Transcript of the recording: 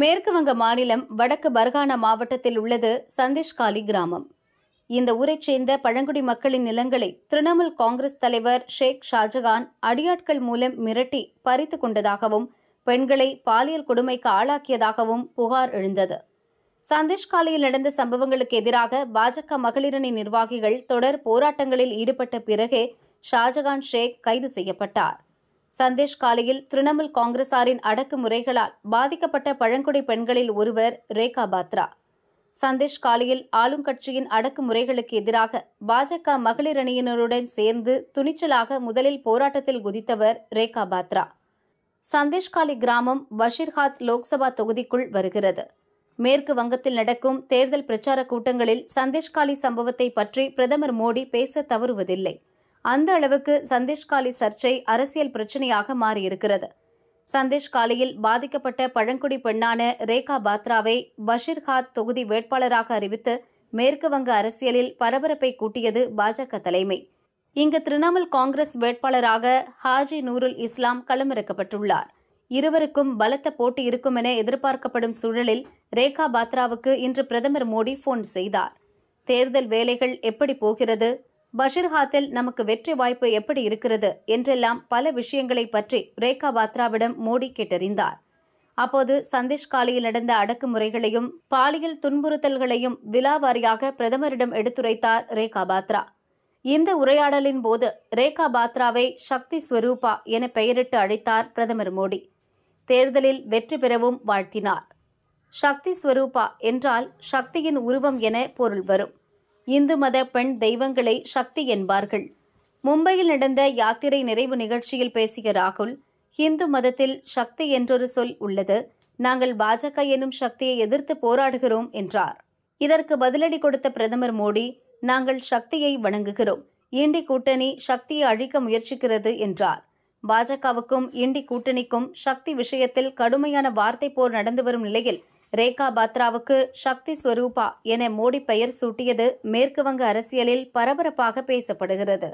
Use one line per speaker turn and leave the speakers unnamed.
மேற்கு வங்க மாநிலம் வடக்கு பர்கானா மாவட்டத்தில் உள்ளது சந்தேஷ்காலி கிராமம் இந்த ஊரைச் சேர்ந்த பழங்குடி மக்களின் நிலங்களை திரிணாமுல் காங்கிரஸ் தலைவர் ஷேக் ஷாஜகான் அடியாட்கள் மூலம் மிரட்டி பறித்து கொண்டதாகவும் பெண்களை பாலியல் கொடுமைக்கு ஆளாக்கியதாகவும் புகார் எழுந்தது சந்தேஷ்காலியில் நடந்த சம்பவங்களுக்கு எதிராக பாஜக மகளிரணி நிர்வாகிகள் தொடர் போராட்டங்களில் ஈடுபட்ட பிறகே ஷாஜகான் ஷேக் கைது செய்யப்பட்டார் சந்தேஷ் காலையில் திரிணாமுல் காங்கிரசாரின் அடக்குமுறைகளால் பாதிக்கப்பட்ட பழங்குடி பெண்களில் ஒருவர் ரேகா பாத்ரா சந்தேஷ் காலையில் ஆளுங்கட்சியின் அடக்குமுறைகளுக்கு எதிராக பாஜக மகளிர் அணியினருடன் சேர்ந்து துணிச்சலாக முதலில் போராட்டத்தில் குதித்தவர் ரேகா பாத்ரா சந்தேஷ்காலி கிராமம் பஷீர்ஹாத் லோக்சபா தொகுதிக்குள் வருகிறது மேற்கு வங்கத்தில் நடக்கும் தேர்தல் பிரச்சார கூட்டங்களில் சந்தேஷ்காலி சம்பவத்தை பற்றி பிரதமர் மோடி பேச தவறுவதில்லை அந்த அளவுக்கு காலி சர்ச்சை அரசியல் பிரச்சனையாக மாறியிருக்கிறது சந்தேஷ்காலியில் பாதிக்கப்பட்ட பழங்குடி பெண்ணான ரேகா பாத்ராவை பஷீர்ஹாத் தொகுதி வேட்பாளராக அறிவித்து மேற்கு வங்க அரசியலில் பரபரப்பை கூட்டியது பாஜக தலைமை இங்கு திரிணாமுல் காங்கிரஸ் வேட்பாளராக ஹாஜி நூருல் இஸ்லாம் களமிறக்கப்பட்டுள்ளார் இருவருக்கும் பலத்த போட்டி இருக்கும் என எதிர்பார்க்கப்படும் சூழலில் ரேகா பாத்ராவுக்கு இன்று பிரதமர் மோடி போன் செய்தார் தேர்தல் வேலைகள் எப்படி போகிறது பஷீர்ஹாத்தில் நமக்கு வெற்றி வாய்ப்பு எப்படி இருக்கிறது என்றெல்லாம் பல விஷயங்களை பற்றி ரேகா பாத்ராவிடம் மோடி கேட்டறிந்தார் அப்போது சந்தேஷ் காலியில் நடந்த அடக்குமுறைகளையும் பாலியல் துன்புறுத்தல்களையும் விலாவாரியாக பிரதமரிடம் எடுத்துரைத்தார் ரேகா பாத்ரா இந்த உரையாடலின் போது ரேகா பாத்ராவை சக்தி ஸ்வரூபா என பெயரிட்டு அழைத்தார் பிரதமர் மோடி தேர்தலில் வெற்றி பெறவும் வாழ்த்தினார் சக்தி ஸ்வரூபா என்றால் சக்தியின் உருவம் என பொருள் வரும் இந்து மத பெண் தெய்வங்களை சக்தி என்பார்கள் மும்பையில் நடந்த யாத்திரை நிறைவு நிகழ்ச்சியில் பேசிய ராகுல் இந்து மதத்தில் சக்தி என்றொரு சொல் உள்ளது நாங்கள் பாஜக எனும் சக்தியை எதிர்த்து போராடுகிறோம் என்றார் இதற்கு பதிலடி கொடுத்த பிரதமர் மோடி நாங்கள் சக்தியை வணங்குகிறோம் இண்டி கூட்டணி சக்தியை அழிக்க முயற்சிக்கிறது என்றார் பாஜகவுக்கும் இண்டி கூட்டணிக்கும் சக்தி விஷயத்தில் கடுமையான வார்த்தை போர் நடந்து வரும் நிலையில் ரேகா பாத்ராவுக்கு சக்தி ஸ்வரூபா என மோடி பெயர் சூட்டியது மேற்கு வங்க அரசியலில் பரபரப்பாக பேசப்படுகிறது